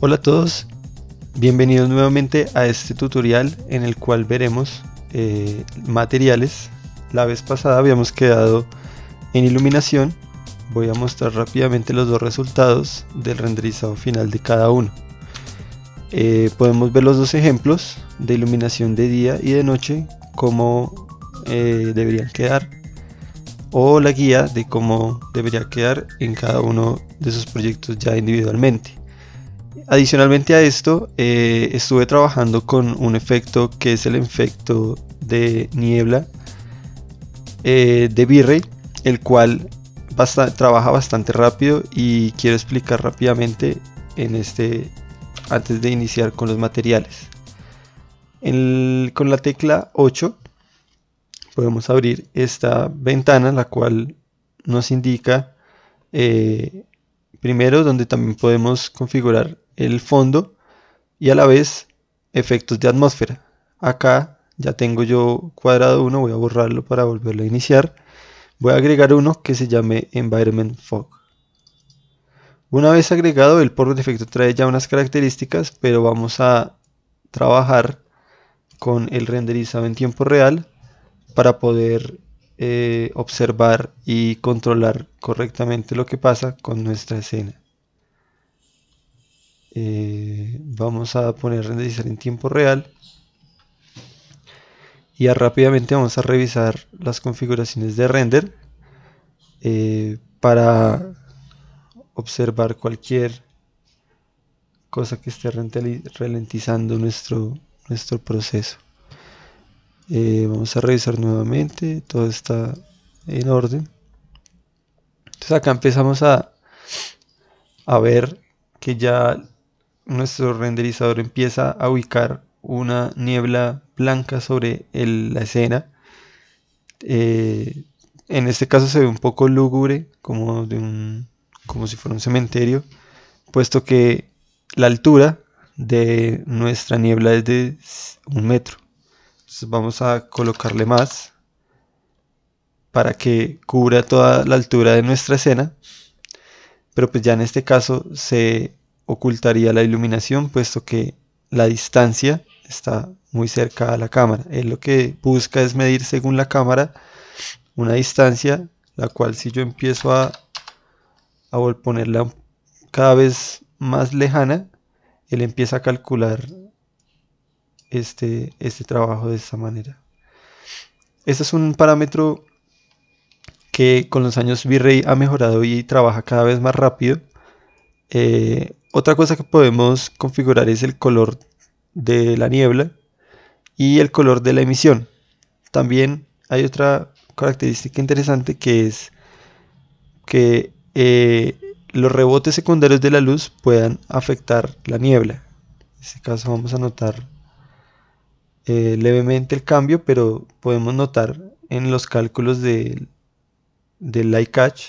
Hola a todos, bienvenidos nuevamente a este tutorial en el cual veremos eh, materiales. La vez pasada habíamos quedado en iluminación, voy a mostrar rápidamente los dos resultados del renderizado final de cada uno. Eh, podemos ver los dos ejemplos de iluminación de día y de noche, cómo eh, deberían quedar, o la guía de cómo debería quedar en cada uno de sus proyectos ya individualmente. Adicionalmente a esto, eh, estuve trabajando con un efecto que es el efecto de niebla eh, de Virrey, el cual trabaja bastante rápido y quiero explicar rápidamente en este antes de iniciar con los materiales. con la tecla 8 podemos abrir esta ventana, la cual nos indica eh, primero donde también podemos configurar el fondo y a la vez efectos de atmósfera. Acá ya tengo yo cuadrado uno voy a borrarlo para volverlo a iniciar. Voy a agregar uno que se llame Environment Fog. Una vez agregado, el por defecto trae ya unas características, pero vamos a trabajar con el renderizado en tiempo real para poder eh, observar y controlar correctamente lo que pasa con nuestra escena. Eh, vamos a poner renderizar en tiempo real y rápidamente vamos a revisar las configuraciones de render eh, para observar cualquier cosa que esté ralentizando nuestro, nuestro proceso eh, vamos a revisar nuevamente todo está en orden entonces acá empezamos a, a ver que ya nuestro renderizador empieza a ubicar una niebla blanca sobre la escena. Eh, en este caso se ve un poco lúgubre, como, de un, como si fuera un cementerio, puesto que la altura de nuestra niebla es de un metro. Entonces vamos a colocarle más para que cubra toda la altura de nuestra escena. Pero pues ya en este caso se ocultaría la iluminación puesto que la distancia está muy cerca a la cámara. Él lo que busca es medir según la cámara una distancia, la cual si yo empiezo a, a ponerla cada vez más lejana, él empieza a calcular este, este trabajo de esta manera. Este es un parámetro que con los años Virrey ha mejorado y trabaja cada vez más rápido. Eh, otra cosa que podemos configurar es el color de la niebla y el color de la emisión. También hay otra característica interesante que es que eh, los rebotes secundarios de la luz puedan afectar la niebla. En este caso vamos a notar eh, levemente el cambio, pero podemos notar en los cálculos del de, catch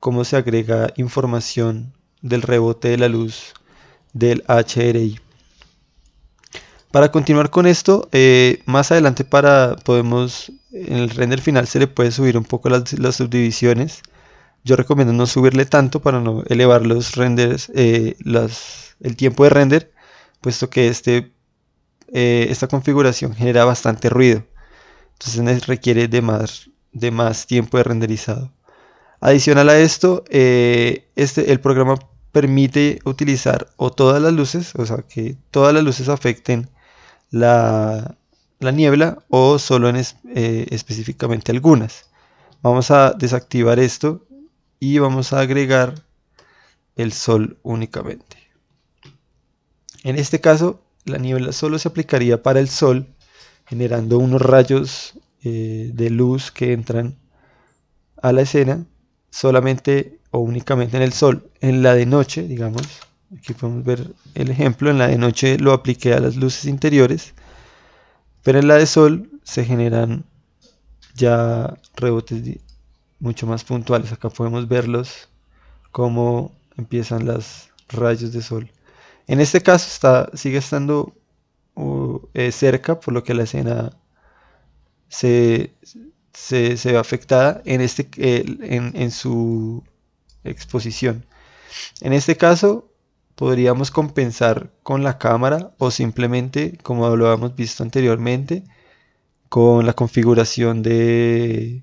cómo se agrega información del rebote de la luz del HRI. Para continuar con esto, eh, más adelante para podemos en el render final se le puede subir un poco las, subdivisiones. Yo recomiendo no subirle tanto para no elevar los renders, eh, el tiempo de render, puesto que este, eh, esta configuración genera bastante ruido. Entonces requiere de más, de más tiempo de renderizado. Adicional a esto, eh, este, el programa permite utilizar o todas las luces, o sea, que todas las luces afecten la, niebla o solo eh, específicamente algunas. Vamos a desactivar esto y vamos a agregar el sol únicamente. En este caso, la niebla solo se aplicaría para el sol, generando unos rayos eh, de luz que entran a la escena solamente o únicamente en el sol. En la de noche, digamos, aquí podemos ver el ejemplo, en la de noche lo apliqué a las luces interiores, pero en la de sol se generan ya rebotes mucho más puntuales. Acá podemos verlos cómo empiezan las rayos de sol. En este caso está, sigue estando uh, eh, cerca, por lo que la escena se, se, ve afectada en, este, en, su exposición. En este caso, podríamos compensar con la cámara o simplemente, como lo habíamos visto anteriormente, con la configuración de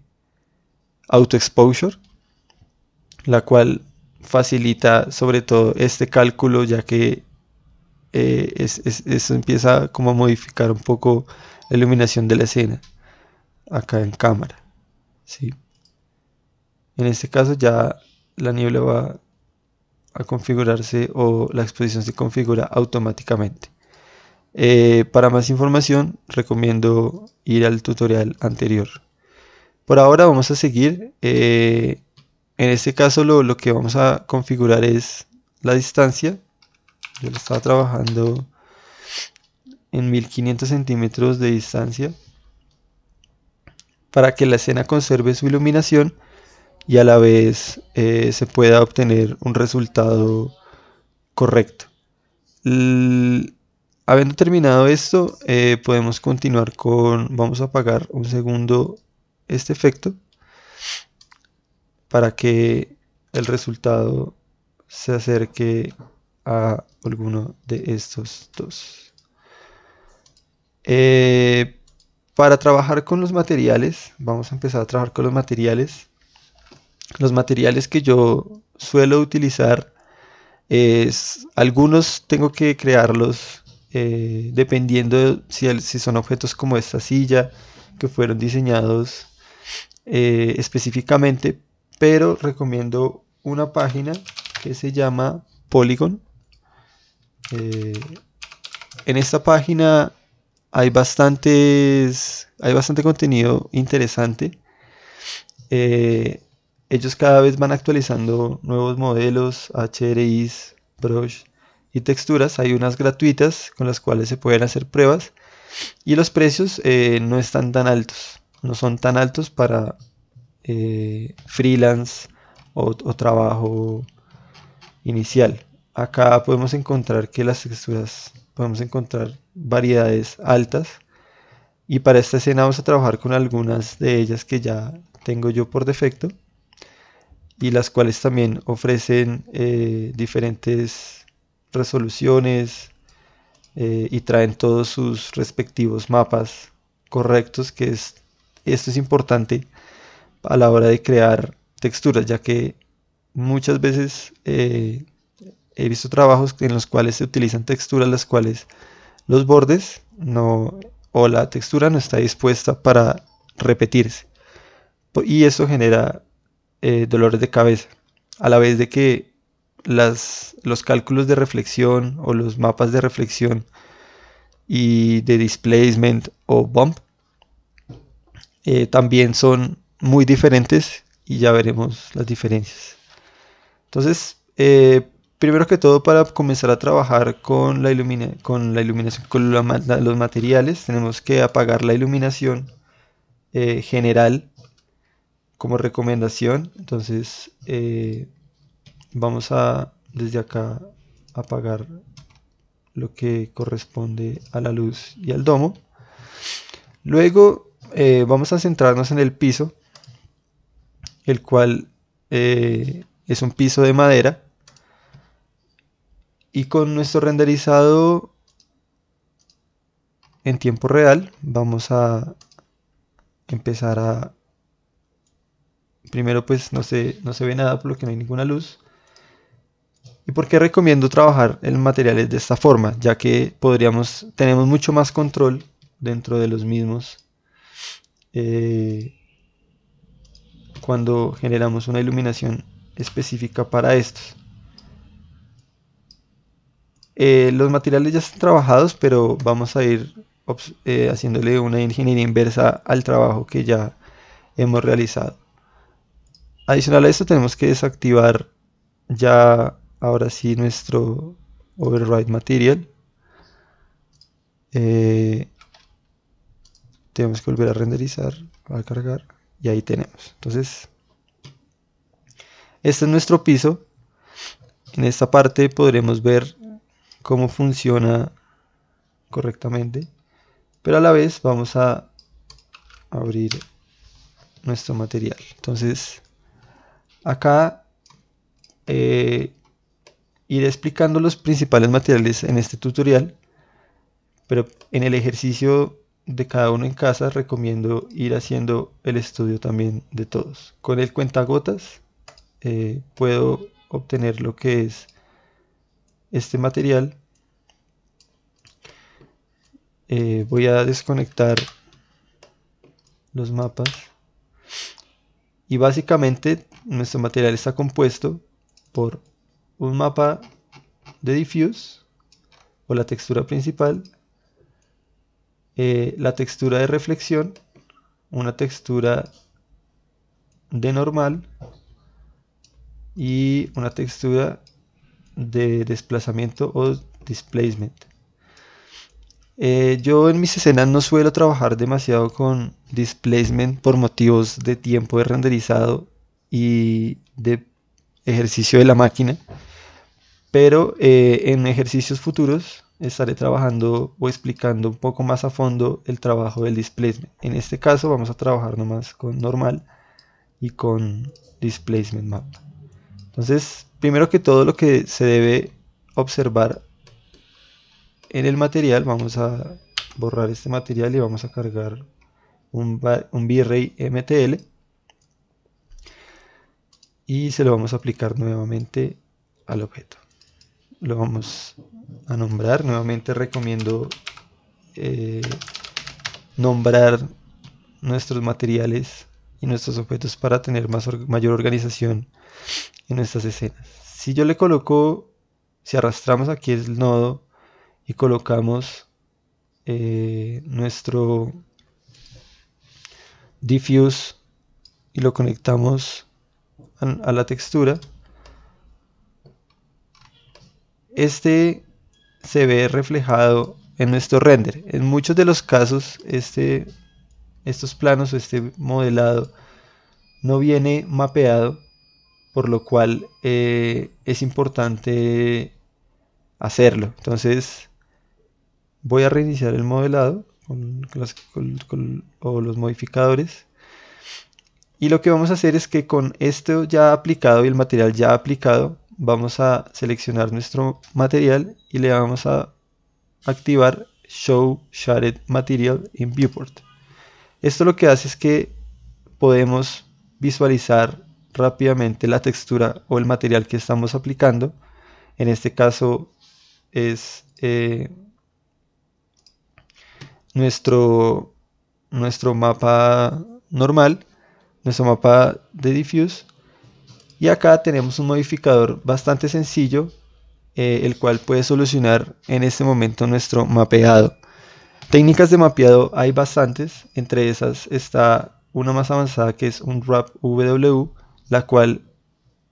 auto exposure, la cual facilita sobre todo este cálculo ya que eh, eso empieza como a modificar un poco la iluminación de la escena acá en cámara. En este caso ya la niebla va a configurarse o la exposición se configura automáticamente. Eh, para más información recomiendo ir al tutorial anterior. Por ahora vamos a seguir. Eh, en este caso lo, que vamos a configurar es la distancia. Yo estaba trabajando en 1500 centímetros de distancia para que la escena conserve su iluminación y a la vez eh, se pueda obtener un resultado correcto. Habiendo terminado esto, eh, podemos continuar con, vamos a apagar un segundo este efecto para que el resultado se acerque a alguno de estos dos. Eh, para trabajar con los materiales, vamos a empezar a trabajar con los materiales. Los materiales que yo suelo utilizar es, algunos tengo que crearlos eh, dependiendo si, son objetos como esta silla que fueron diseñados eh, específicamente, pero recomiendo una página que se llama Polygon. Eh, en esta página hay bastantes, hay bastante contenido interesante. Eh, ellos cada vez van actualizando nuevos modelos, HRIs, brush y texturas. Hay unas gratuitas con las cuales se pueden hacer pruebas y los precios eh, no están tan altos, no son tan altos para eh, freelance o trabajo inicial. Acá podemos encontrar que las texturas podemos encontrar variedades altas y para esta escena vamos a trabajar con algunas de ellas que ya tengo yo por defecto y las cuales también ofrecen eh, diferentes resoluciones eh, y traen todos sus respectivos mapas correctos que es esto es importante a la hora de crear texturas ya que muchas veces eh, he visto trabajos en los cuales se utilizan texturas las cuales los bordes no o la textura no está dispuesta para repetirse y eso genera eh, dolores de cabeza a la vez de que las, los cálculos de reflexión o los mapas de reflexión y de displacement o bump eh, también son muy diferentes y ya veremos las diferencias entonces eh, primero que todo para comenzar a trabajar con la, con la iluminación, con los materiales, tenemos que apagar la iluminación eh, general como recomendación. Entonces eh, vamos a desde acá apagar lo que corresponde a la luz y al domo. Luego eh, vamos a centrarnos en el piso, el cual es un piso de madera y con nuestro renderizado en tiempo real, vamos a empezar a... Primero pues no se, no se ve nada por lo que no hay ninguna luz. ¿Y por qué recomiendo trabajar en materiales de esta forma? Ya que podríamos, tenemos mucho más control dentro de los mismos eh, cuando generamos una iluminación específica para estos. Eh, los materiales ya están trabajados, pero vamos a ir eh, haciéndole una ingeniería inversa al trabajo que ya hemos realizado. Adicional a esto tenemos que desactivar ya ahora sí nuestro override material. Eh, tenemos que volver a renderizar, a cargar y ahí tenemos. Entonces, este es nuestro piso. En esta parte podremos ver cómo funciona correctamente. Pero a la vez vamos a abrir nuestro material. Entonces, acá eh, iré explicando los principales materiales en este tutorial. Pero en el ejercicio de cada uno en casa recomiendo ir haciendo el estudio también de todos. Con el cuentagotas gotas eh, puedo obtener lo que es este material eh, voy a desconectar los mapas y básicamente nuestro material está compuesto por un mapa de diffuse o la textura principal eh, la textura de reflexión una textura de normal y una textura de desplazamiento o displacement. Eh, yo en mis escenas no suelo trabajar demasiado con displacement por motivos de tiempo de renderizado y de ejercicio de la máquina, pero eh, en ejercicios futuros estaré trabajando o explicando un poco más a fondo el trabajo del displacement. En este caso vamos a trabajar nomás con normal y con displacement map. Entonces, primero que todo lo que se debe observar en el material, vamos a borrar este material y vamos a cargar un, un V-Ray MTL y se lo vamos a aplicar nuevamente al objeto lo vamos a nombrar nuevamente recomiendo eh, nombrar nuestros materiales y nuestros objetos para tener mayor organización en nuestras escenas. Si yo le coloco, si arrastramos aquí el nodo y colocamos eh, nuestro diffuse y lo conectamos a, la textura este se ve reflejado en nuestro render en muchos de los casos este, estos planos este modelado no viene mapeado por lo cual eh, es importante hacerlo. Entonces voy a reiniciar el modelado con, o los modificadores y lo que vamos a hacer es que con esto ya aplicado y el material ya aplicado vamos a seleccionar nuestro material y le vamos a activar Show Shaded Material in Viewport. Esto lo que hace es que podemos visualizar rápidamente la textura o el material que estamos aplicando. En este caso es eh, nuestro, nuestro mapa normal, nuestro mapa de diffuse. Y acá tenemos un modificador bastante sencillo, eh, el cual puede solucionar en este momento nuestro mapeado. Técnicas de mapeado hay bastantes, entre esas está una más avanzada que es un wrap w la cual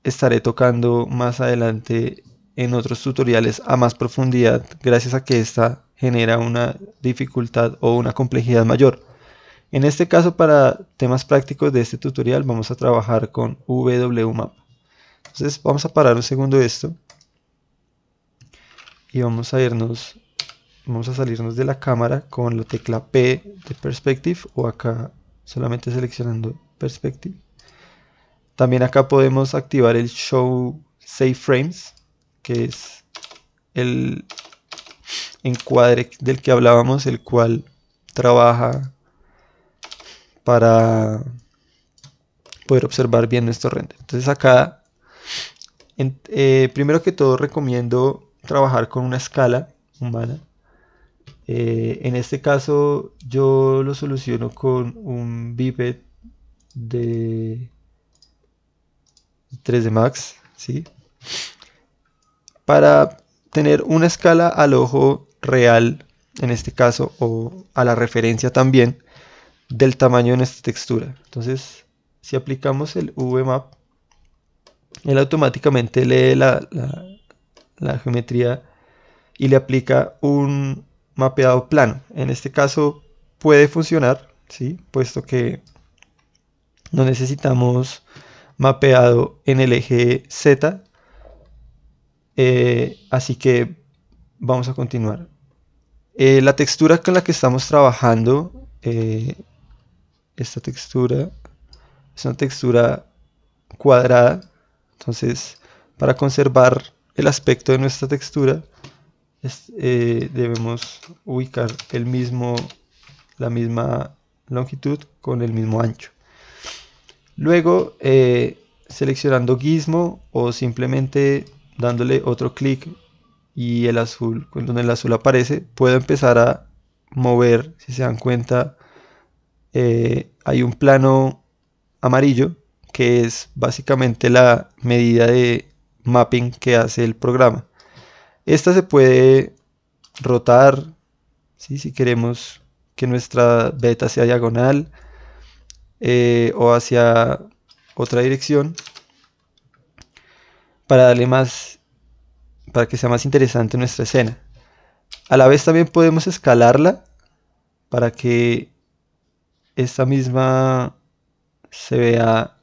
estaré tocando más adelante en otros tutoriales a más profundidad gracias a que esta genera una dificultad o una complejidad mayor. En este caso para temas prácticos de este tutorial vamos a trabajar con WMAP. Entonces vamos a parar un segundo esto y vamos a irnos, vamos a salirnos de la cámara con la tecla P de Perspective o acá solamente seleccionando Perspective también acá podemos activar el Show Safe Frames, que es el encuadre del que hablábamos, el cual trabaja para poder observar bien nuestro render. Entonces acá, eh, primero que todo recomiendo trabajar con una escala humana. Eh, en este caso yo lo soluciono con un biped de 3D Max, ¿sí? Para tener una escala al ojo real, en este caso, o a la referencia también, del tamaño de nuestra textura. Entonces, si aplicamos el VMAP, él automáticamente lee la, la geometría y le aplica un mapeado plano. En este caso puede funcionar, ¿sí? puesto que no necesitamos mapeado en el eje Z. Eh, así que vamos a continuar. Eh, la textura con la que estamos trabajando, eh, esta textura, es una textura cuadrada. Entonces, para conservar el aspecto de nuestra textura, debemos ubicar el mismo, la misma longitud con el mismo ancho. Luego, eh, seleccionando Gizmo o simplemente dándole otro clic y el azul, cuando el azul aparece, puedo empezar a mover, si se dan cuenta, eh, hay un plano amarillo que es básicamente la medida de mapping que hace el programa. Esta se puede rotar, si queremos que nuestra beta sea diagonal, eh, o hacia otra dirección para darle más para que sea más interesante nuestra escena a la vez también podemos escalarla para que esta misma se vea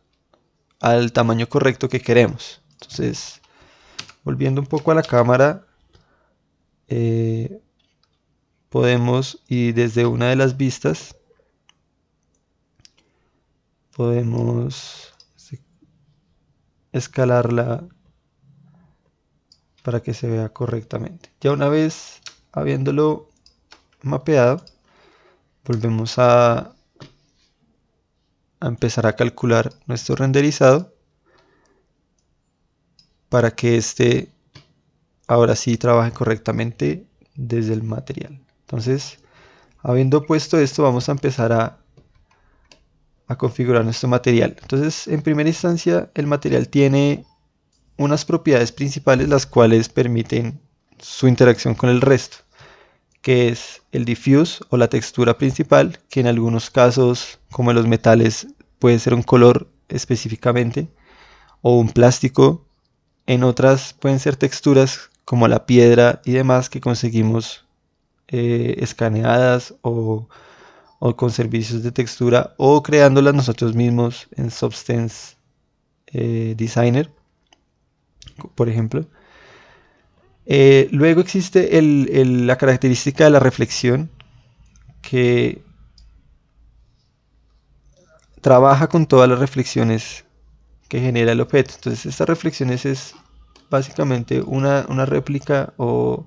al tamaño correcto que queremos entonces volviendo un poco a la cámara eh, podemos ir desde una de las vistas podemos escalarla para que se vea correctamente. Ya una vez habiéndolo mapeado, volvemos a, empezar a calcular nuestro renderizado para que este ahora sí trabaje correctamente desde el material. Entonces, habiendo puesto esto, vamos a empezar a a configurar nuestro material. Entonces, en primera instancia, el material tiene unas propiedades principales las cuales permiten su interacción con el resto, que es el diffuse o la textura principal, que en algunos casos, como los metales, puede ser un color específicamente, o un plástico, en otras pueden ser texturas como la piedra y demás que conseguimos eh, escaneadas o o con servicios de textura o creándolas nosotros mismos en Substance eh, Designer, por ejemplo. Eh, luego existe la característica de la reflexión que trabaja con todas las reflexiones que genera el objeto. Entonces estas reflexiones es básicamente una réplica o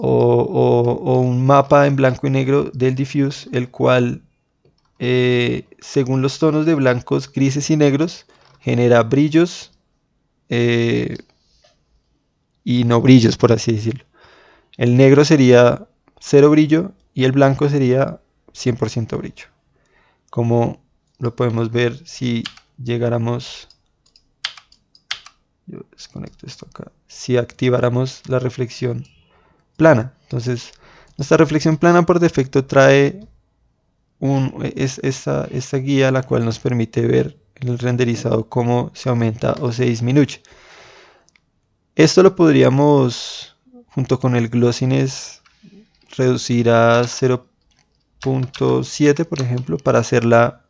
o, un mapa en blanco y negro del diffuse, el cual, eh, según los tonos de blancos, grises y negros, genera brillos eh, y no brillos, por así decirlo. El negro sería cero brillo y el blanco sería 100% brillo. Como lo podemos ver si llegáramos... Yo desconecto esto acá. Si activáramos la reflexión plana. Entonces, nuestra reflexión plana por defecto trae un, es, esta, esta guía la cual nos permite ver el renderizado cómo se aumenta o se disminuye. Esto lo podríamos, junto con el glossiness, reducir a 0.7, por ejemplo, para hacerla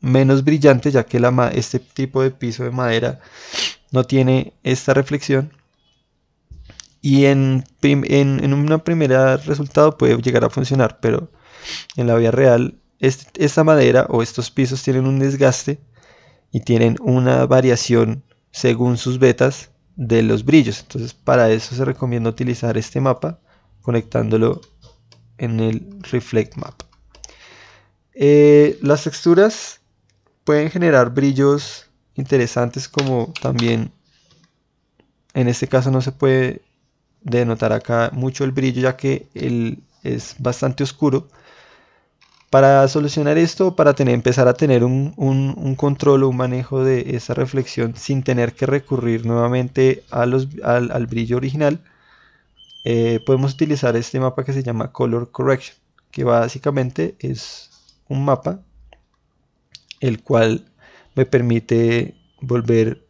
menos brillante, ya que este tipo de piso de madera no tiene esta reflexión. Y en, en, en un resultado puede llegar a funcionar, pero en la vía real esta madera o estos pisos tienen un desgaste y tienen una variación según sus vetas de los brillos. Entonces para eso se recomienda utilizar este mapa conectándolo en el Reflect Map. Eh, las texturas pueden generar brillos interesantes como también en este caso no se puede de notar acá mucho el brillo ya que él es bastante oscuro. Para solucionar esto, para empezar a tener un, control o un manejo de esa reflexión sin tener que recurrir nuevamente a los, al, brillo original, eh, podemos utilizar este mapa que se llama Color Correction, que básicamente es un mapa el cual me permite volver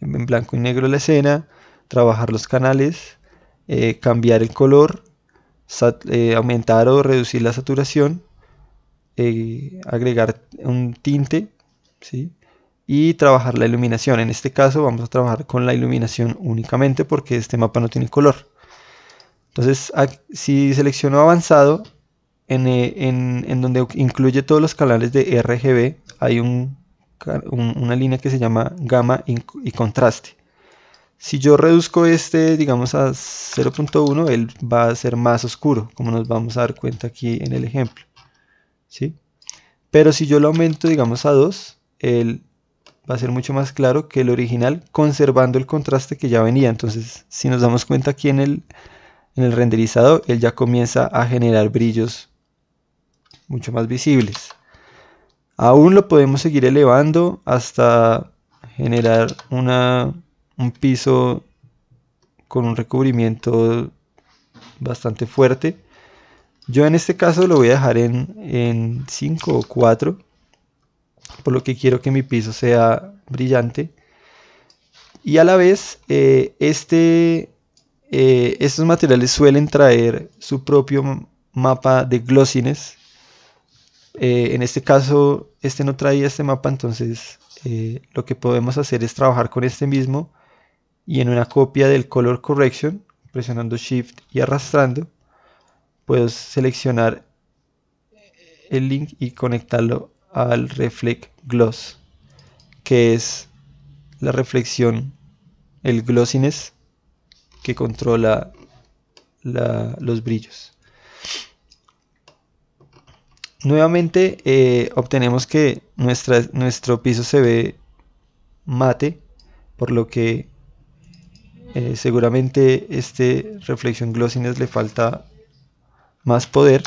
en blanco y negro la escena, trabajar los canales, eh, cambiar el color, eh, aumentar o reducir la saturación, eh, agregar un tinte ¿sí? y trabajar la iluminación. En este caso vamos a trabajar con la iluminación únicamente porque este mapa no tiene color. Entonces, si selecciono avanzado, en, donde incluye todos los canales de RGB, hay una línea que se llama gama y contraste. Si yo reduzco este, digamos, a 0.1, él va a ser más oscuro, como nos vamos a dar cuenta aquí en el ejemplo. ¿sí? Pero si yo lo aumento, digamos, a 2, él va a ser mucho más claro que el original, conservando el contraste que ya venía. Entonces, si nos damos cuenta aquí en el renderizado, él ya comienza a generar brillos mucho más visibles. Aún lo podemos seguir elevando hasta generar una un piso con un recubrimiento bastante fuerte. Yo en este caso lo voy a dejar en 5 o 4, por lo que quiero que mi piso sea brillante. Y a la vez, eh, este, eh, estos materiales suelen traer su propio mapa de glossines. Eh, en este caso, este no traía este mapa, entonces lo que podemos hacer es trabajar con este mismo y en una copia del Color Correction, presionando Shift y arrastrando, puedo seleccionar el link y conectarlo al Reflect Gloss, que es la reflexión, el glossiness que controla los brillos. Nuevamente eh, obtenemos que nuestro piso se ve mate, por lo que eh, seguramente este reflexión Glossiness le falta más poder.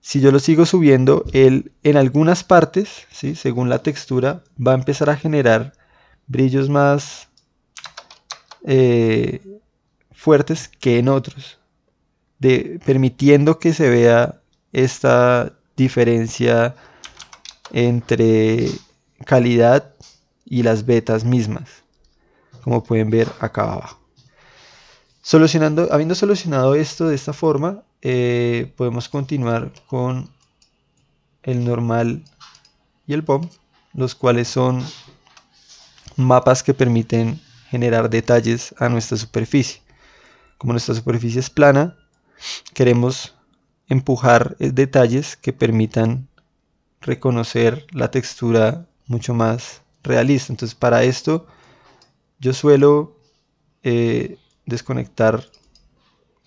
Si yo lo sigo subiendo, él en algunas partes, ¿sí? según la textura, va a empezar a generar brillos más eh, fuertes que en otros, permitiendo que se vea esta diferencia entre calidad y las betas mismas como pueden ver acá abajo. Solucionando, habiendo solucionado esto de esta forma, eh, podemos continuar con el normal y el pom, los cuales son mapas que permiten generar detalles a nuestra superficie. Como nuestra superficie es plana, queremos empujar detalles que permitan reconocer la textura mucho más realista. Entonces para esto yo suelo eh, desconectar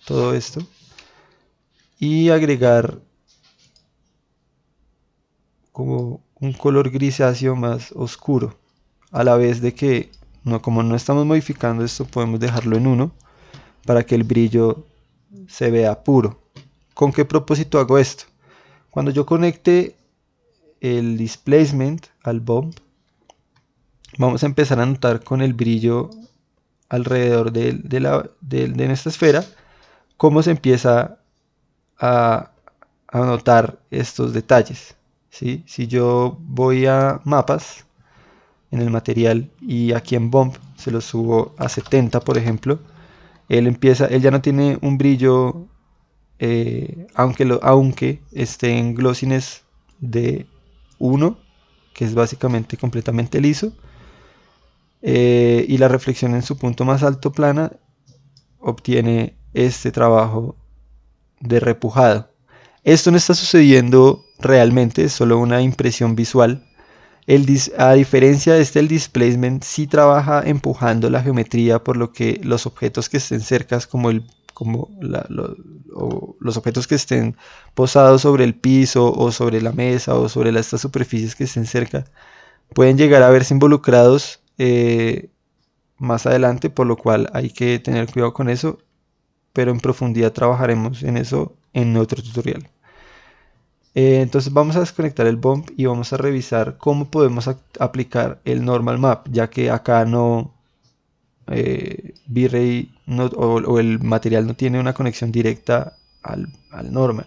todo esto y agregar como un color grisáceo más oscuro a la vez de que no, como no estamos modificando esto podemos dejarlo en uno para que el brillo se vea puro ¿con qué propósito hago esto? cuando yo conecte el displacement al bump vamos a empezar a notar con el brillo alrededor de, la, de, nuestra esfera cómo se empieza a, a notar estos detalles. ¿sí? Si yo voy a mapas en el material y aquí en BOMB se lo subo a 70 por ejemplo, él empieza, él ya no tiene un brillo, eh, aunque, lo, aunque esté en glossiness de 1, que es básicamente completamente liso, eh, y la reflexión en su punto más alto plana obtiene este trabajo de repujado. Esto no está sucediendo realmente, es solo una impresión visual. a diferencia de este, el displacement sí trabaja empujando la geometría, por lo que los objetos que estén cerca, como, el, los objetos que estén posados sobre el piso o sobre la mesa o sobre las, estas superficies que estén cerca, pueden llegar a verse involucrados eh, más adelante, por lo cual hay que tener cuidado con eso, pero en profundidad trabajaremos en eso en otro tutorial. Eh, entonces vamos a desconectar el bump y vamos a revisar cómo podemos aplicar el normal map, ya que acá no eh, V-Ray o, el material no tiene una conexión directa al, al normal.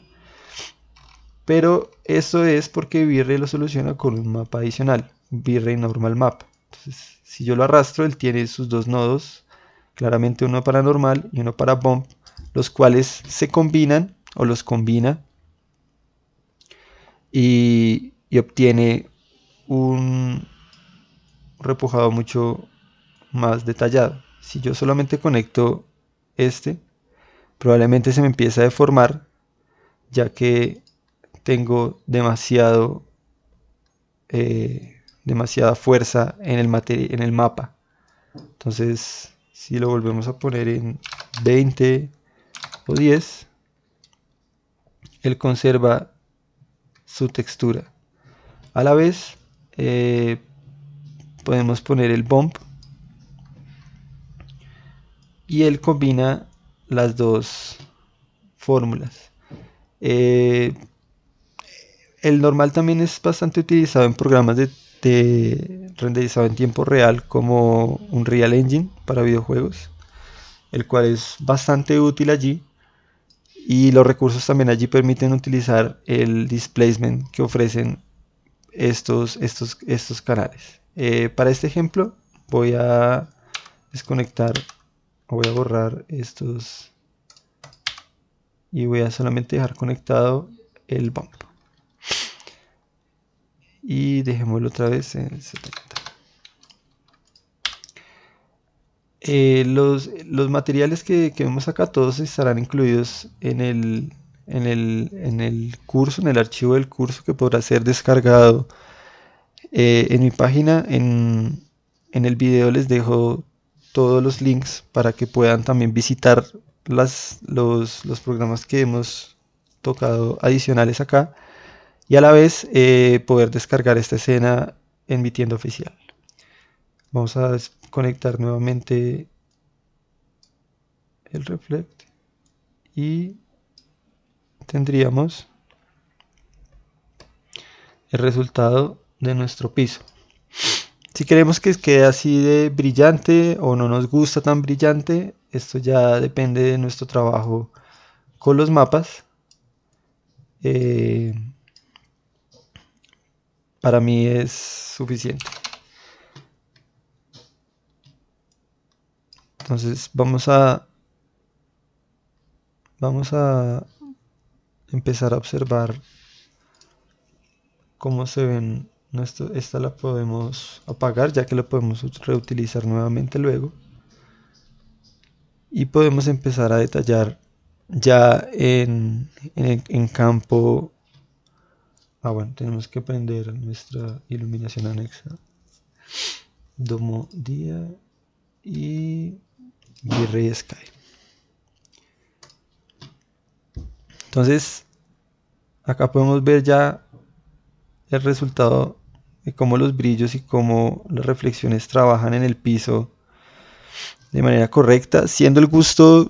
Pero eso es porque V-Ray lo soluciona con un mapa adicional, V-Ray Normal Map. Entonces, si yo lo arrastro, él tiene sus dos nodos, claramente uno para normal y uno para bomb, los cuales se combinan o los combina y, obtiene un repujado mucho más detallado. Si yo solamente conecto este, probablemente se me empieza a deformar ya que tengo demasiado eh, demasiada fuerza en el, en el mapa. Entonces, si lo volvemos a poner en 20 o 10, él conserva su textura. A la vez, eh, podemos poner el bump y él combina las dos fórmulas. Eh, el normal también es bastante utilizado en programas de este, renderizado en tiempo real como un Real Engine para videojuegos, el cual es bastante útil allí. Y los recursos también allí permiten utilizar el displacement que ofrecen estos, estos, estos canales. Eh, para este ejemplo voy a desconectar, voy a borrar estos y voy a solamente dejar conectado el bump y dejémoslo otra vez en 70. Eh, los, materiales que, vemos acá todos estarán incluidos en el, en, el, en el, curso, en el archivo del curso que podrá ser descargado eh, en mi página. En, en el video les dejo todos los links para que puedan también visitar los, los programas que hemos tocado adicionales acá y a la vez eh, poder descargar esta escena en mi tienda oficial. Vamos a desconectar nuevamente el reflect y tendríamos el resultado de nuestro piso. Si queremos que quede así de brillante o no nos gusta tan brillante, esto ya depende de nuestro trabajo con los mapas. Eh, para mí es suficiente. Entonces vamos a vamos a empezar a observar cómo se ven nuestro, esta la podemos apagar ya que la podemos reutilizar nuevamente luego y podemos empezar a detallar ya en, en, en campo Ah, bueno, tenemos que prender nuestra iluminación anexa. Domo Día y Virrey Sky. Entonces, acá podemos ver ya el resultado de cómo los brillos y cómo las reflexiones trabajan en el piso de manera correcta, siendo el gusto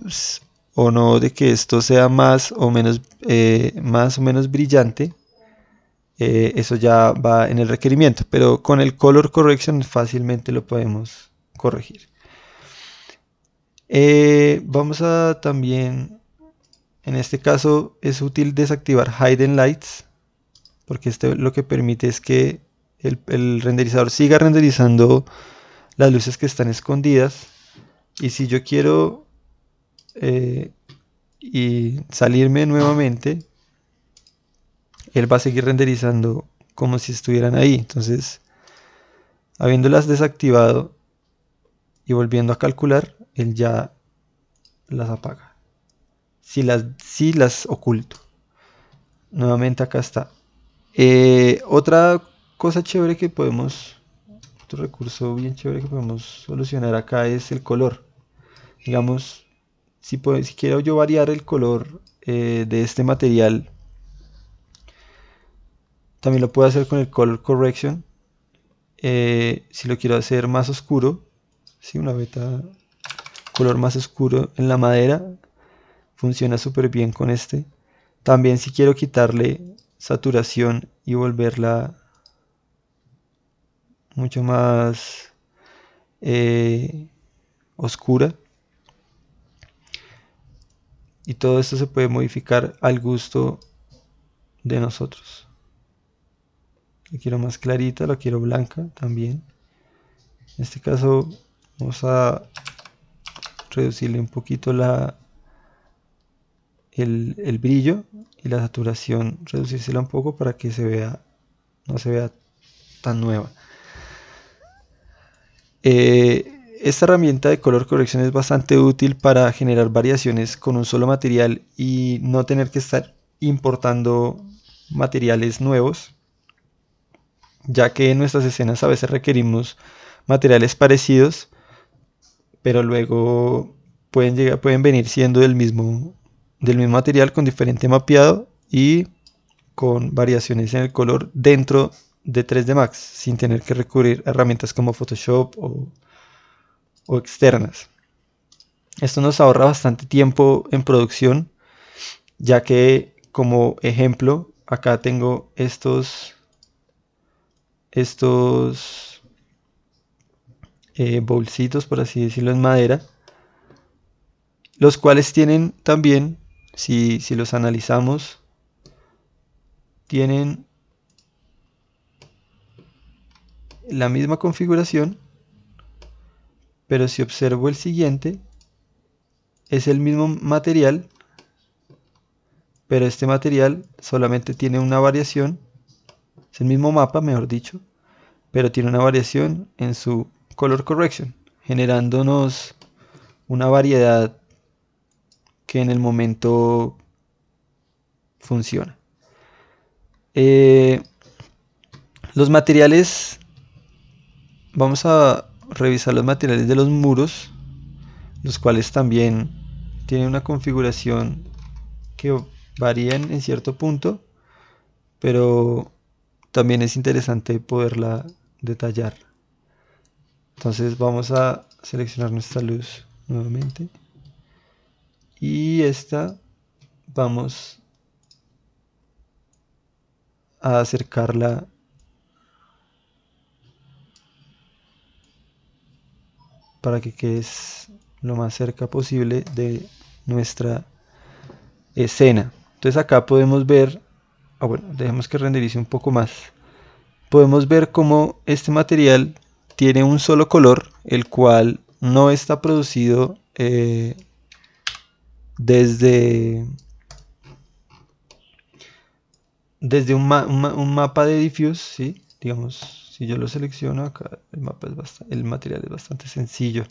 o no de que esto sea más o menos, eh, más o menos brillante eh, eso ya va en el requerimiento, pero con el color correction fácilmente lo podemos corregir. Eh, vamos a también, en este caso es útil desactivar Hidden Lights, porque esto lo que permite es que el, renderizador siga renderizando las luces que están escondidas. Y si yo quiero eh, y salirme nuevamente, él va a seguir renderizando como si estuvieran ahí. Entonces, habiéndolas desactivado y volviendo a calcular, él ya las apaga. Si las, si las oculto. Nuevamente acá está. Eh, otra cosa chévere que podemos, otro recurso bien chévere que podemos solucionar acá es el color. Digamos, si, quiero yo variar el color eh, de este material también lo puedo hacer con el color correction. Eh, si lo quiero hacer más oscuro, si una beta color más oscuro en la madera, funciona súper bien con este. También si quiero quitarle saturación y volverla mucho más eh, oscura. Y todo esto se puede modificar al gusto de nosotros la quiero más clarita, la quiero blanca también. En este caso vamos a reducirle un poquito la, el, brillo y la saturación, reducírsela un poco para que se vea, no se vea tan nueva. Eh, esta herramienta de color corrección es bastante útil para generar variaciones con un solo material y no tener que estar importando materiales nuevos ya que en nuestras escenas a veces requerimos materiales parecidos, pero luego pueden, llegar, pueden venir siendo del mismo, del mismo material con diferente mapeado y con variaciones en el color dentro de 3D Max, sin tener que recurrir a herramientas como Photoshop o, o externas. Esto nos ahorra bastante tiempo en producción, ya que como ejemplo, acá tengo estos estos eh, bolsitos, por así decirlo, en madera, los cuales tienen también, si, si los analizamos, tienen la misma configuración, pero si observo el siguiente, es el mismo material, pero este material solamente tiene una variación es el mismo mapa, mejor dicho, pero tiene una variación en su color correction, generándonos una variedad que en el momento funciona. Eh, los materiales, vamos a revisar los materiales de los muros, los cuales también tienen una configuración que varían en cierto punto, pero también es interesante poderla detallar. Entonces vamos a seleccionar nuestra luz nuevamente. Y esta vamos a acercarla para que quede lo más cerca posible de nuestra escena. Entonces acá podemos ver ah, bueno, dejemos que renderice un poco más. Podemos ver cómo este material tiene un solo color, el cual no está producido eh, desde, desde un, mapa de diffuse, ¿sí? digamos, si yo lo selecciono acá, el, material es bastante sencillo.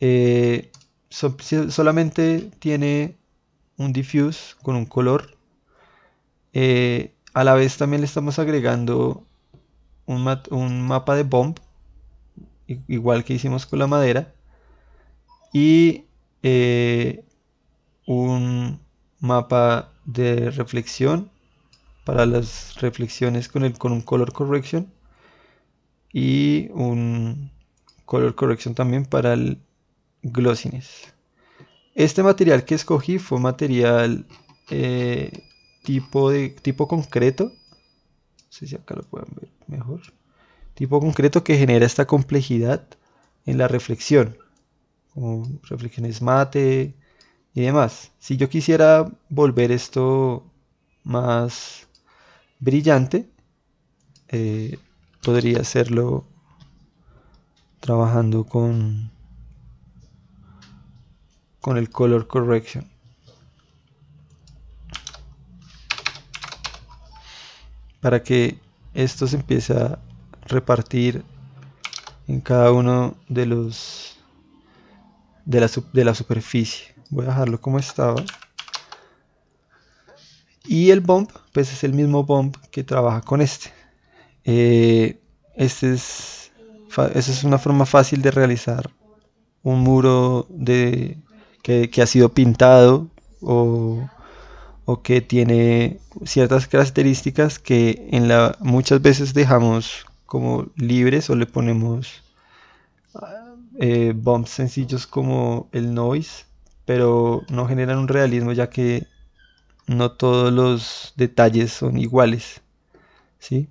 Eh, solamente tiene un diffuse con un color eh, a la vez también le estamos agregando un, mapa de bomb, igual que hicimos con la madera, y eh, un mapa de reflexión para las reflexiones con, el, un color correction y un color correction también para el glossiness. Este material que escogí fue material eh, tipo de tipo concreto. No sé si acá lo pueden ver mejor. Tipo concreto que genera esta complejidad en la reflexión, como reflexiones mate y demás. Si yo quisiera volver esto más brillante, eh, podría hacerlo trabajando con con el color correction para que esto se empiece a repartir en cada uno de los de la, superficie voy a dejarlo como estaba y el bump pues es el mismo bump que trabaja con este eh, este es esa es una forma fácil de realizar un muro de, que, que ha sido pintado o o que tiene ciertas características que en la muchas veces dejamos como libres o le ponemos ah, eh, bumps sencillos como el noise pero no generan un realismo ya que no todos los detalles son iguales ¿sí?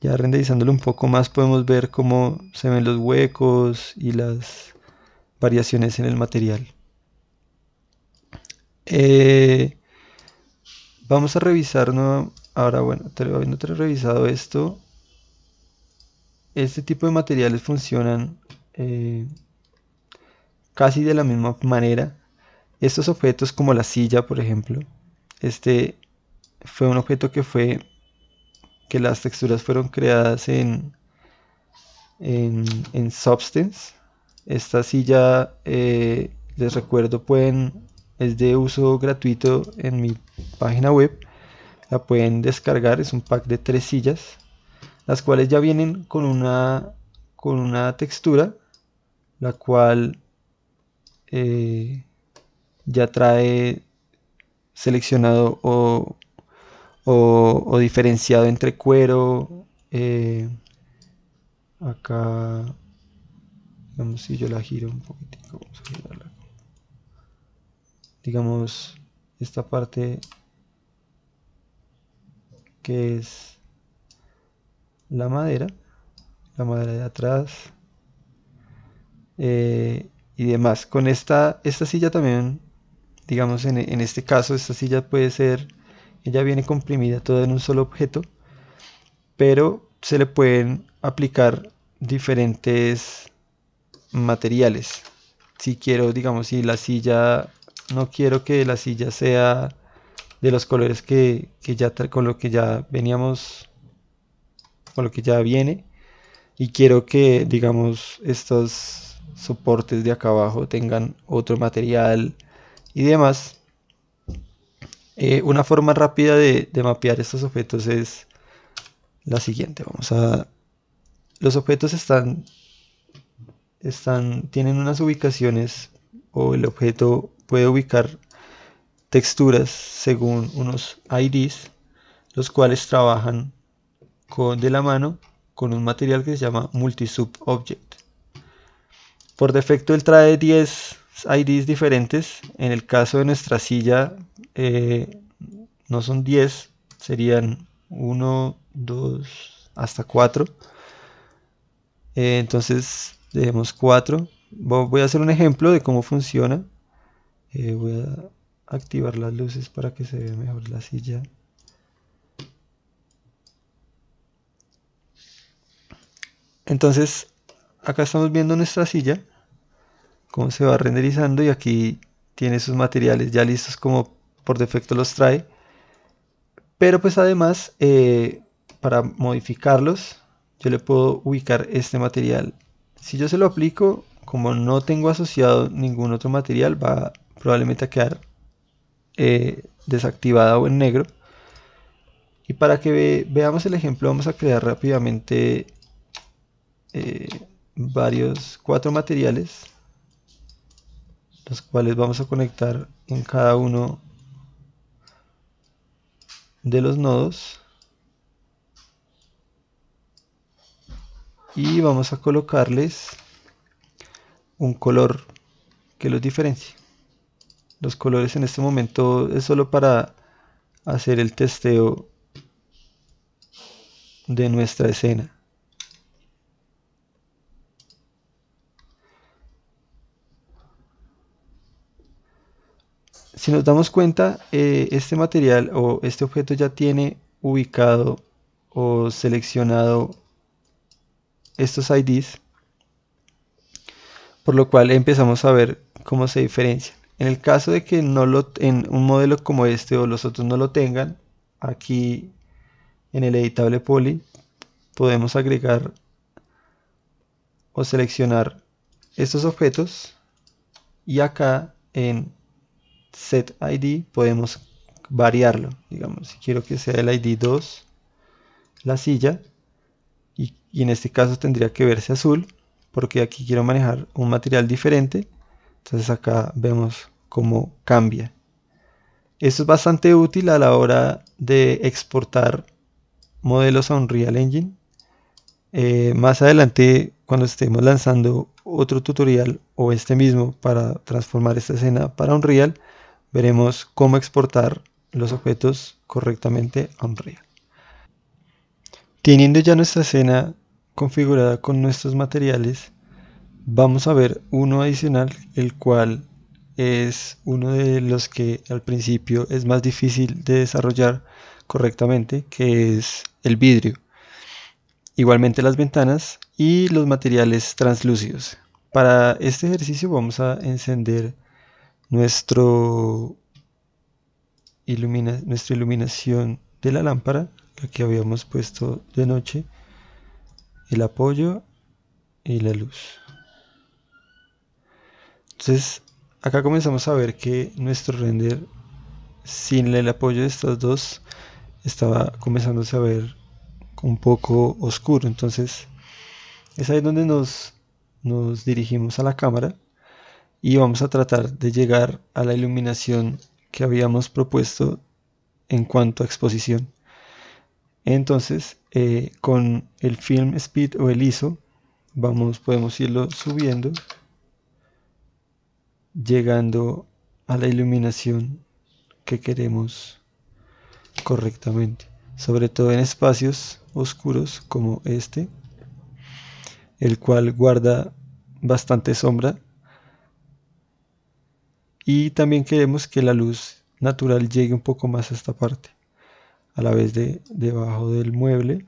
ya renderizándolo un poco más podemos ver cómo se ven los huecos y las variaciones en el material eh, Vamos a revisar ahora, bueno, habiendo revisado esto, este tipo de materiales funcionan eh, casi de la misma manera. Estos objetos como la silla, por ejemplo, este fue un objeto que fue que las texturas fueron creadas en en, en Substance. Esta silla, eh, les recuerdo, pueden es de uso gratuito en mi página web. La pueden descargar, es un pack de tres sillas, las cuales ya vienen con una, con una textura, la cual eh, ya trae seleccionado o, diferenciado entre cuero. Eh, acá, vamos si yo la giro un vamos a digamos, esta parte que es la madera, la madera de atrás eh, y demás. Con esta, esta silla también, digamos en, en, este caso, esta silla puede ser, ella viene comprimida toda en un solo objeto, pero se le pueden aplicar diferentes materiales. Si quiero, digamos, si la silla no quiero que la silla sea de los colores que, ya con lo que ya veníamos con lo que ya viene y quiero que digamos estos soportes de acá abajo tengan otro material y demás eh, una forma rápida de, de mapear estos objetos es la siguiente vamos a los objetos están están tienen unas ubicaciones o el objeto puede ubicar texturas según unos IDs, los cuales trabajan de la mano con un material que se llama Multisub Object. Por defecto él trae 10 IDs diferentes. En el caso de nuestra silla eh, no son 10, serían 1, 2, hasta 4. Eh, entonces dejemos 4. Voy a hacer un ejemplo de cómo funciona. Eh, voy a activar las luces para que se vea mejor la silla entonces acá estamos viendo nuestra silla cómo se va renderizando y aquí tiene sus materiales ya listos como por defecto los trae pero pues además eh, para modificarlos yo le puedo ubicar este material si yo se lo aplico como no tengo asociado ningún otro material va probablemente a quedar eh, desactivada o en negro. Y para que veamos el ejemplo vamos a crear rápidamente eh, varios, cuatro materiales, los cuales vamos a conectar en cada uno de los nodos. Y vamos a colocarles un color que los diferencie. Los colores en este momento es solo para hacer el testeo de nuestra escena. Si nos damos cuenta, eh, este material o este objeto ya tiene ubicado o seleccionado estos IDs, por lo cual empezamos a ver cómo se diferencian. En el caso de que no lo, en un modelo como este o los otros no lo tengan, aquí en el editable poly podemos agregar o seleccionar estos objetos y acá en set id podemos variarlo digamos si quiero que sea el id 2 la silla y, y en este caso tendría que verse azul porque aquí quiero manejar un material diferente entonces acá vemos cómo cambia. Esto es bastante útil a la hora de exportar modelos a Unreal Engine. Eh, más adelante, cuando estemos lanzando otro tutorial o este mismo para transformar esta escena para Unreal, veremos cómo exportar los objetos correctamente a Unreal. Teniendo ya nuestra escena configurada con nuestros materiales, Vamos a ver uno adicional, el cual es uno de los que al principio es más difícil de desarrollar correctamente, que es el vidrio. Igualmente las ventanas y los materiales translúcidos. Para este ejercicio vamos a encender nuestro nuestra iluminación de la lámpara, la que habíamos puesto de noche, el apoyo y la luz. Entonces, acá comenzamos a ver que nuestro render sin el apoyo de estas dos estaba comenzándose a ver un poco oscuro. Entonces, es ahí donde nos, dirigimos a la cámara y vamos a tratar de llegar a la iluminación que habíamos propuesto en cuanto a exposición. Entonces, eh, con el film speed o el ISO, vamos, podemos irlo subiendo llegando a la iluminación que queremos correctamente, sobre todo en espacios oscuros como este, el cual guarda bastante sombra y también queremos que la luz natural llegue un poco más a esta parte a la vez de debajo del mueble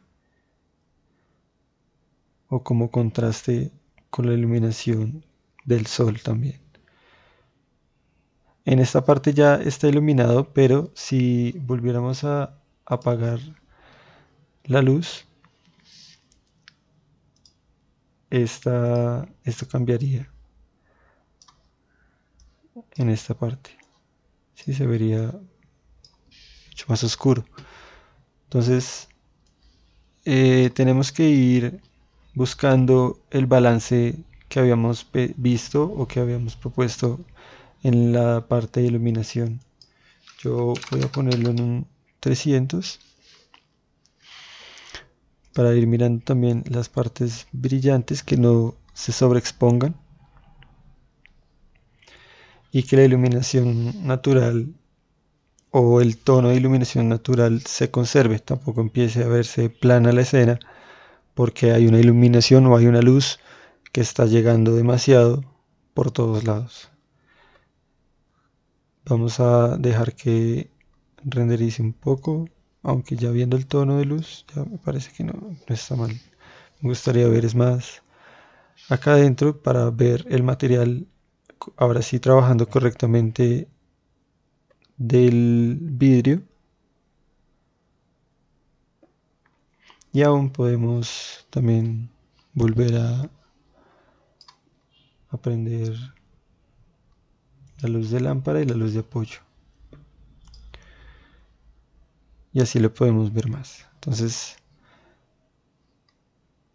o como contraste con la iluminación del sol también en esta parte ya está iluminado, pero si volviéramos a apagar la luz, esta, esto cambiaría en esta parte. Sí, se vería mucho más oscuro. Entonces, eh, tenemos que ir buscando el balance que habíamos visto o que habíamos propuesto en la parte de iluminación. Yo voy a ponerlo en un 300 para ir mirando también las partes brillantes que no se sobreexpongan y que la iluminación natural o el tono de iluminación natural se conserve, tampoco empiece a verse plana la escena porque hay una iluminación o hay una luz que está llegando demasiado por todos lados. Vamos a dejar que renderice un poco, aunque ya viendo el tono de luz, ya me parece que no, está mal. Me gustaría ver es más acá adentro para ver el material ahora sí trabajando correctamente del vidrio. Y aún podemos también volver a aprender la luz de lámpara y la luz de apoyo. Y así lo podemos ver más. Entonces,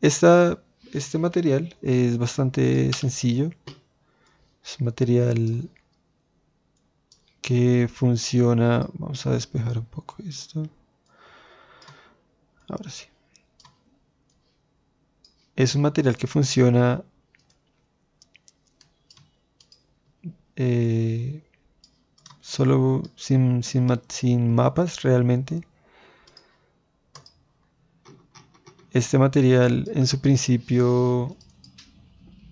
esta, este material es bastante sencillo. Es un material que funciona. Vamos a despejar un poco esto. Ahora sí. Es un material que funciona Eh, solo sin, sin, mapas realmente. Este material en su principio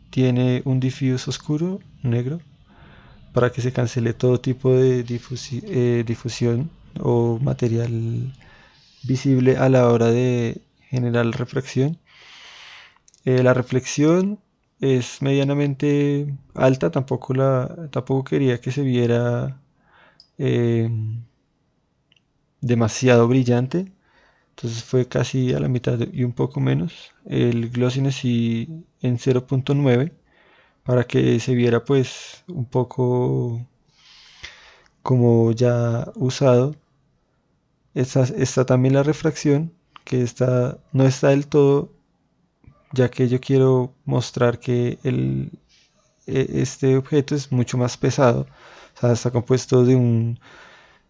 tiene un diffuse oscuro, negro, para que se cancele todo tipo de eh, difusión o material visible a la hora de generar refracción. Eh, la reflexión es medianamente alta, tampoco, la, tampoco quería que se viera eh, demasiado brillante. Entonces fue casi a la mitad y un poco menos. El glossiness y en 0.9 para que se viera pues un poco como ya usado. Está, está también la refracción que está, no está del todo ya que yo quiero mostrar que e, este objeto es mucho más pesado. está compuesto de un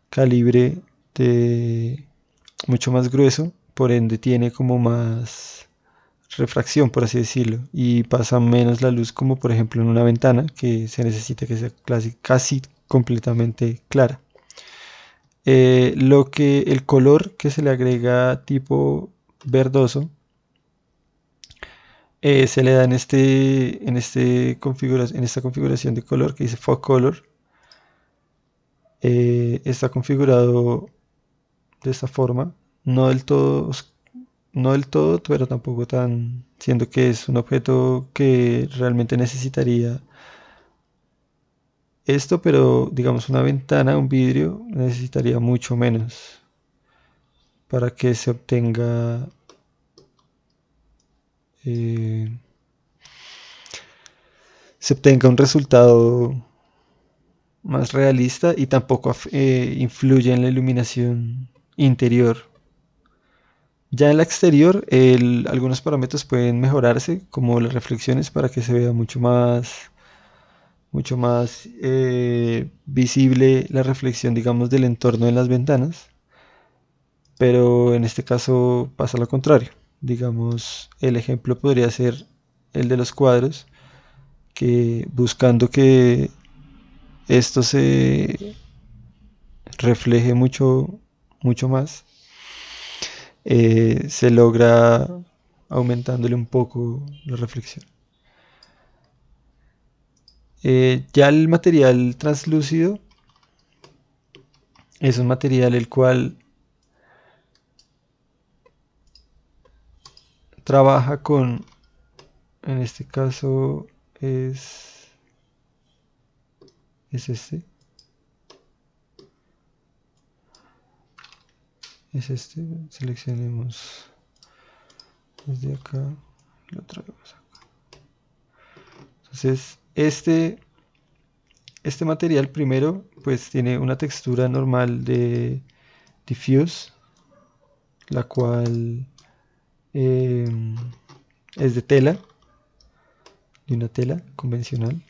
calibre de mucho más grueso, por ende tiene como más refracción, por así decirlo, y pasa menos la luz como por ejemplo en una ventana, que se necesita que sea casi, completamente clara. Eh, lo que el color que se le agrega tipo verdoso eh, se le da en, este, este en, esta configuración de color que dice fog color. Eh, está configurado de esta forma, no del todo, no del todo, pero tampoco tan, siendo que es un objeto que realmente necesitaría esto, pero digamos una ventana, un vidrio, necesitaría mucho menos para que se obtenga eh, se obtenga un resultado más realista y tampoco eh, influye en la iluminación interior. Ya en la exterior, algunos parámetros pueden mejorarse, como las reflexiones, para que se vea mucho más, mucho más eh, visible la reflexión, digamos, del entorno en las ventanas. Pero en este caso pasa lo contrario. Digamos, el ejemplo podría ser el de los cuadros, que buscando que esto se refleje mucho, mucho más, eh, se logra aumentándole un poco la reflexión. Eh, ya el material translúcido es un material el cual trabaja con, en este caso es, es este. Es este, seleccionemos desde acá, lo traemos acá. Entonces, este, este material primero, pues tiene una textura normal de diffuse, la cual Em, es de tela, de una tela convencional.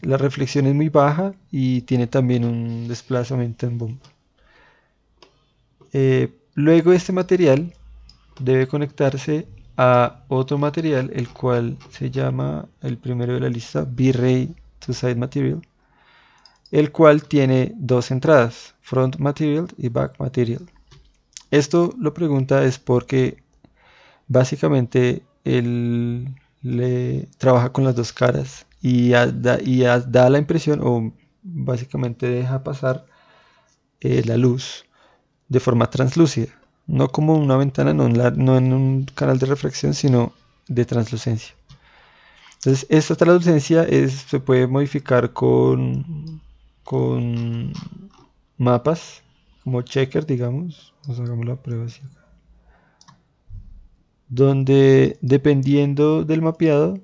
La reflexión es muy baja y tiene también un desplazamiento en bomba. Eh, luego este material debe conectarse a otro material, el cual se llama el primero de la lista, V-Ray to Side Material, el cual tiene dos entradas, Front Material y Back Material. Esto lo pregunta es porque Básicamente, él le trabaja con las dos caras y, da, la impresión, o básicamente deja pasar eh, la luz de forma translúcida, no como una ventana, no en, un canal de refracción, sino de translucencia. Entonces, esta translucencia se puede modificar con, con mapas, como checker, digamos. Vamos a hagamos la prueba así acá donde dependiendo del mapeado,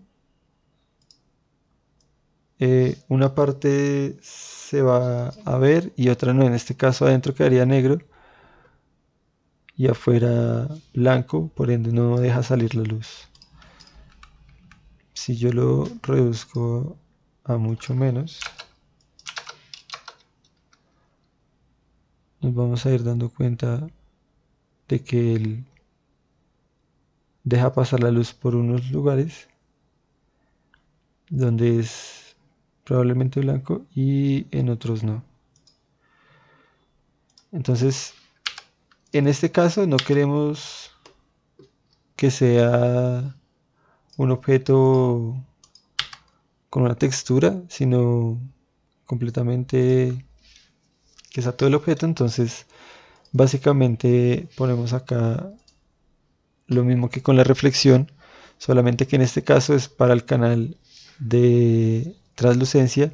eh, una parte se va a ver y otra no. En este caso adentro quedaría negro y afuera blanco, por ende no deja salir la luz. Si yo lo reduzco a mucho menos, nos vamos a ir dando cuenta de que el deja pasar la luz por unos lugares donde es probablemente blanco y en otros no. Entonces, en este caso no queremos que sea un objeto con una textura, sino completamente que sea todo el objeto. Entonces, básicamente ponemos acá lo mismo que con la reflexión, solamente que en este caso es para el canal de translucencia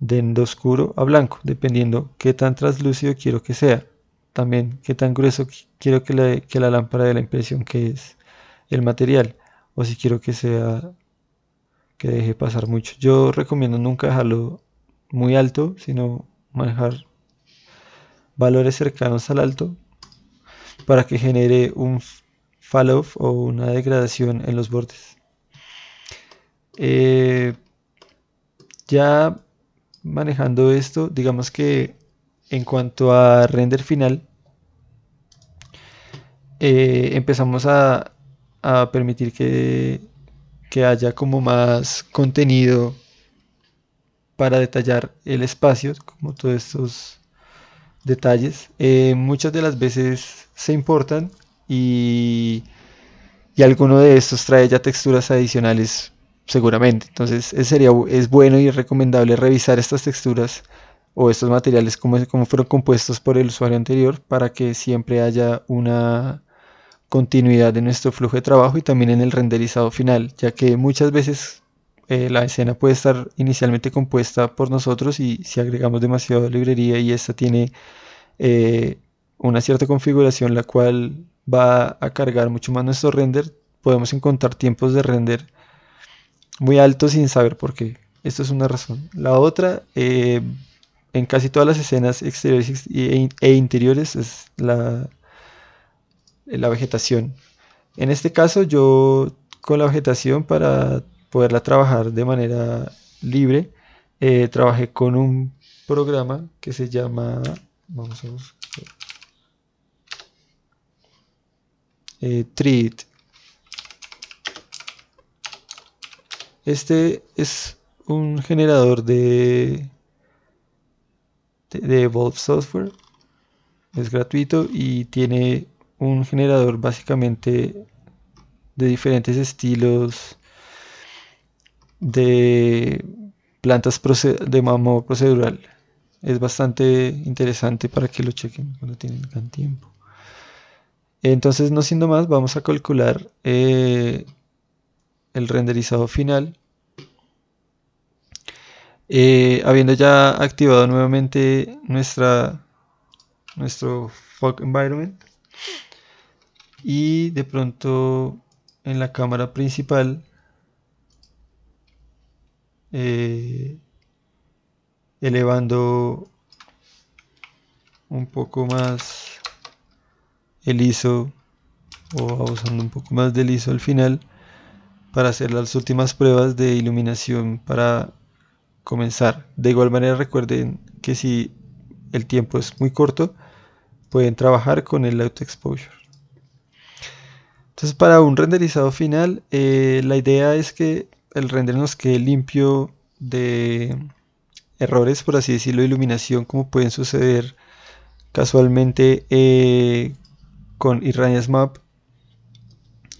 de oscuro a blanco, dependiendo qué tan translúcido quiero que sea, también qué tan grueso quiero que la, lámpara de la impresión que es el material, o si quiero que sea que deje pasar mucho. Yo recomiendo nunca dejarlo muy alto, sino manejar valores cercanos al alto para que genere un falloff o una degradación en los bordes. Eh, ya manejando esto, digamos que en cuanto a render final, eh, empezamos a, permitir que, que, haya como más contenido para detallar el espacio, como todos estos detalles. Eh, muchas de las veces se importan y, alguno de estos trae ya texturas adicionales seguramente. Entonces es, sería, es bueno y recomendable revisar estas texturas o estos materiales como, fueron compuestos por el usuario anterior para que siempre haya una continuidad de nuestro flujo de trabajo y también en el renderizado final, ya que muchas veces eh, la escena puede estar inicialmente compuesta por nosotros y si agregamos demasiada librería y esta tiene eh, una cierta configuración la cual va a cargar mucho más nuestro render. Podemos encontrar tiempos de render muy altos sin saber por qué. Esto es una razón. La otra, eh, en casi todas las escenas exteriores e, e interiores es la, la vegetación. En este caso yo con la vegetación para poderla trabajar de manera libre, eh, trabajé con un programa que se llama, vamos Eh, treat. Este es un generador de, de, de Evolve Software. Es gratuito y tiene un generador básicamente de diferentes estilos de plantas de mambo procedural. Es bastante interesante para que lo chequen cuando tienen gran tiempo. Entonces, no siendo más, vamos a calcular eh, el renderizado final. Eh, habiendo ya activado nuevamente nuestra, nuestro fog environment. Y de pronto en la cámara principal eh, elevando un poco más el ISO o usando un poco más del ISO al final para hacer las últimas pruebas de iluminación para comenzar. De igual manera recuerden que si el tiempo es muy corto pueden trabajar con el auto exposure. Entonces para un renderizado final eh, la idea es que el render nos quede limpio de errores por así decirlo de iluminación como pueden suceder casualmente eh, con irradiance map,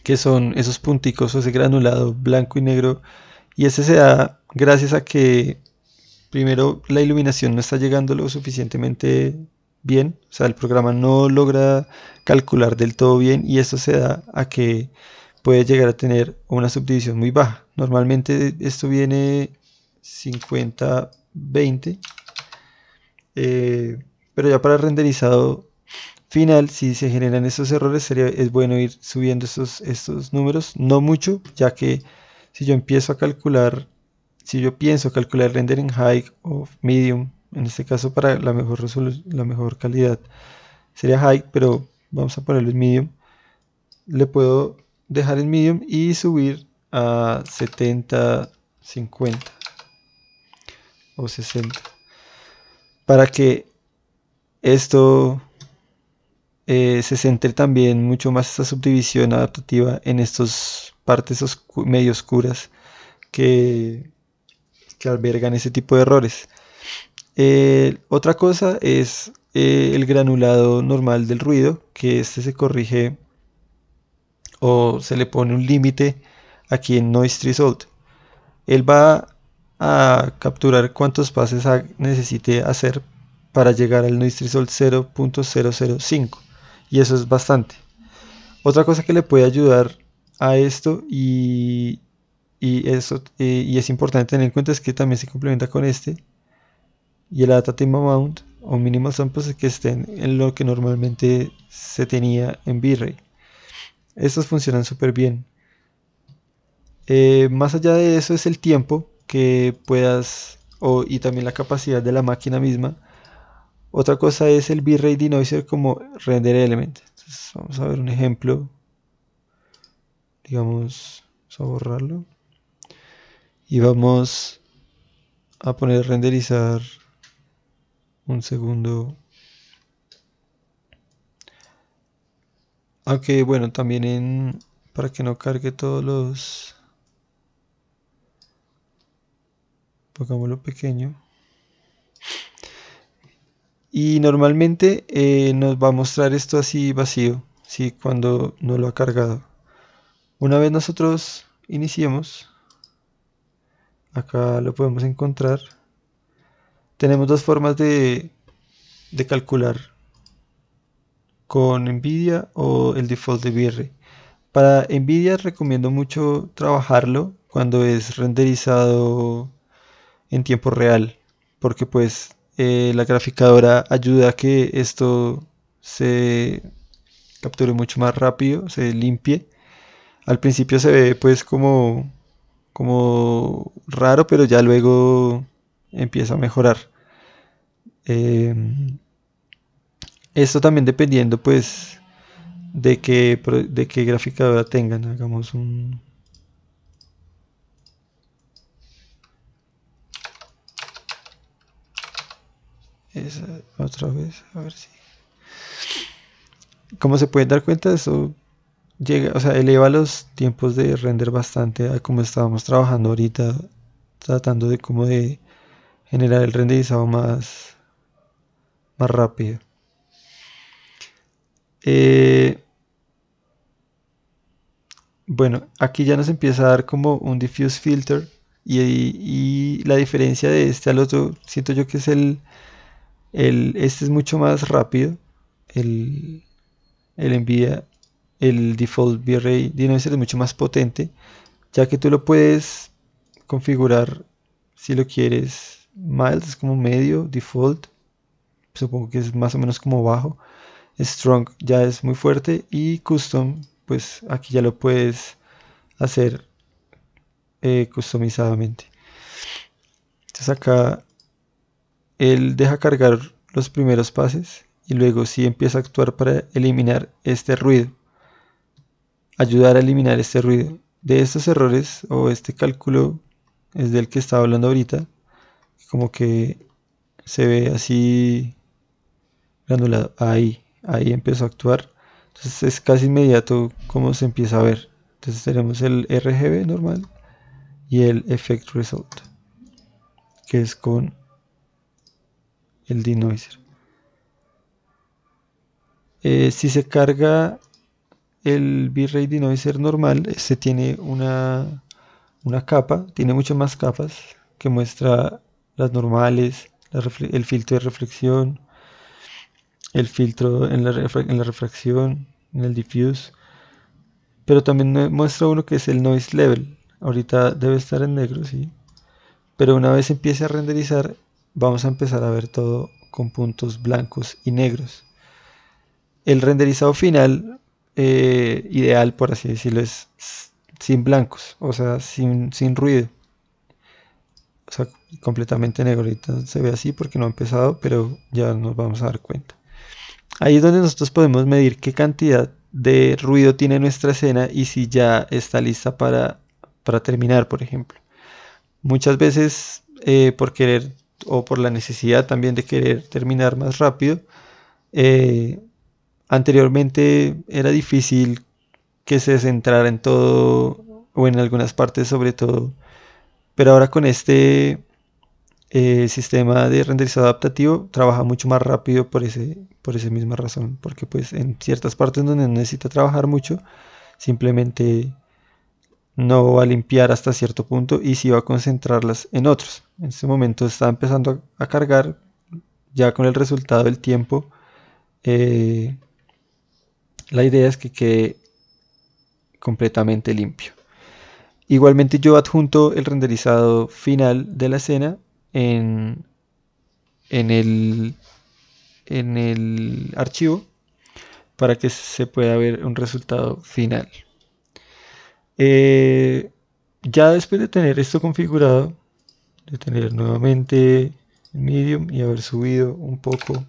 que son esos punticos o ese granulado blanco y negro. Y ese se da gracias a que primero la iluminación no está llegando lo suficientemente bien, o sea, el programa no logra calcular del todo bien y esto se da a que puede llegar a tener una subdivisión muy baja. Normalmente esto viene 50-20, eh, pero ya para renderizado final, si se generan esos errores, sería, es bueno ir subiendo estos, estos números, no mucho, ya que si yo empiezo a calcular, si yo pienso calcular render en high o medium, en este caso para la mejor, la mejor calidad sería high, pero vamos a ponerlo en medium, le puedo dejar en medium y subir a 70, 50 o 60 para que esto eh, se centre también mucho más esta subdivisión adaptativa en estas partes medio oscuras que, que, albergan ese tipo de errores. Eh, otra cosa es eh, el granulado normal del ruido, que este se corrige o se le pone un límite aquí en Noise Result. Él va a capturar cuántos pases necesite hacer para llegar al Noise Result 0.005 y eso es bastante. Otra cosa que le puede ayudar a esto y, eso, eh, y es importante tener en cuenta es que también se complementa con este y el data time amount o minimal samples que estén en lo que normalmente se tenía en V-Ray. Estos funcionan súper bien. Eh, más allá de eso es el tiempo que puedas o, y también la capacidad de la máquina misma otra cosa es el V-Ray como render element. Entonces, vamos a ver un ejemplo. Digamos, vamos a borrarlo. Y vamos a poner renderizar un segundo. Aunque bueno, también en para que no cargue todos los pongámoslo pequeño y normalmente eh, nos va a mostrar esto así vacío, si cuando no lo ha cargado. Una vez nosotros iniciemos, acá lo podemos encontrar. Tenemos dos formas de, de calcular con NVIDIA o el default de VR. Para NVIDIA recomiendo mucho trabajarlo cuando es renderizado en tiempo real, porque pues eh, la graficadora ayuda a que esto se capture mucho más rápido, se limpie. Al principio se ve pues como, como raro, pero ya luego empieza a mejorar. Eh, esto también dependiendo pues de qué, de qué graficadora tengan. Hagamos un, otra vez, a ver si. Como se pueden dar cuenta, eso llega, o sea, eleva los tiempos de render bastante a como estábamos trabajando ahorita, tratando de como de generar el renderizado más, más rápido. Eh, bueno, aquí ya nos empieza a dar como un diffuse filter y, y, la diferencia de este al otro, siento yo que es el, el, este es mucho más rápido. El, envía, el default V-Ray es mucho más potente, ya que tú lo puedes configurar si lo quieres mild, es como medio, default, supongo que es más o menos como bajo. Strong ya es muy fuerte y custom, pues aquí ya lo puedes hacer eh, customizadamente. Entonces acá él deja cargar los primeros pases y luego sí empieza a actuar para eliminar este ruido, ayudar a eliminar este ruido. De estos errores o este cálculo es del que estaba hablando ahorita, como que se ve así granulado. Ahí, ahí empezó a actuar. Entonces es casi inmediato como se empieza a ver. Entonces tenemos el RGB normal y el Effect Result, que es con el denoiser. Eh, si se carga el V-Ray denoiser normal, se tiene una, capa, tiene muchas más capas que muestra las normales, el filtro de reflexión, el filtro en la, en la refracción, en el diffuse, pero también muestra uno que es el noise level. Ahorita debe estar en negro, sí. Pero una vez empiece a renderizar, vamos a empezar a ver todo con puntos blancos y negros. El renderizado final eh, ideal, por así decirlo, es sin blancos, o sea, sin, ruido. O sea, completamente negro. Ahorita se ve así porque no ha empezado, pero ya nos vamos a dar cuenta. Ahí es donde nosotros podemos medir qué cantidad de ruido tiene nuestra escena y si ya está lista para, para terminar, por ejemplo. Muchas veces, eh, por querer o por la necesidad también de querer terminar más rápido. Eh, anteriormente era difícil que se centrara en todo o en algunas partes sobre todo, pero ahora con este eh, sistema de renderizado adaptativo trabaja mucho más rápido por, ese, por esa misma razón, porque pues en ciertas partes donde no necesita trabajar mucho, simplemente no va a limpiar hasta cierto punto y si va a concentrarlas en otros. En este momento está empezando a, cargar ya con el resultado del tiempo. Eh, la idea es que quede completamente limpio. Igualmente yo adjunto el renderizado final de la escena en, en el archivo para que se pueda ver un resultado final. Eh, ya después de tener esto configurado, de tener nuevamente Medium y haber subido un poco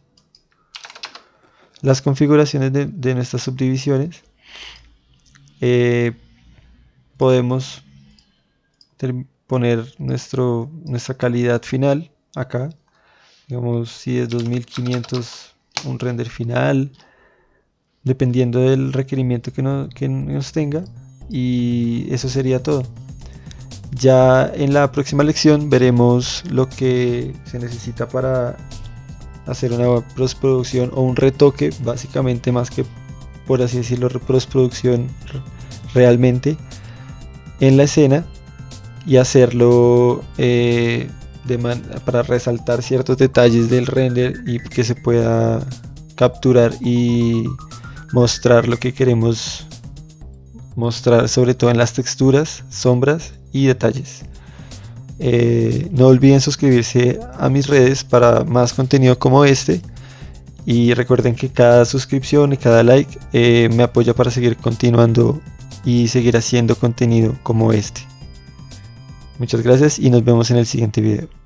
las configuraciones de, nuestras subdivisiones, eh, podemos poner nuestro, nuestra calidad final acá. Digamos, si es 2500 un render final, dependiendo del requerimiento que nos tenga y eso sería todo. Ya en la próxima lección veremos lo que se necesita para hacer una postproducción o un retoque, básicamente más que por así decirlo, postproducción realmente en la escena y hacerlo eh, de para resaltar ciertos detalles del render y que se pueda capturar y mostrar lo que queremos mostrar sobre todo en las texturas, sombras y detalles. Eh, no olviden suscribirse a mis redes para más contenido como este. Y recuerden que cada suscripción y cada like eh, me apoya para seguir continuando y seguir haciendo contenido como este. Muchas gracias y nos vemos en el siguiente video.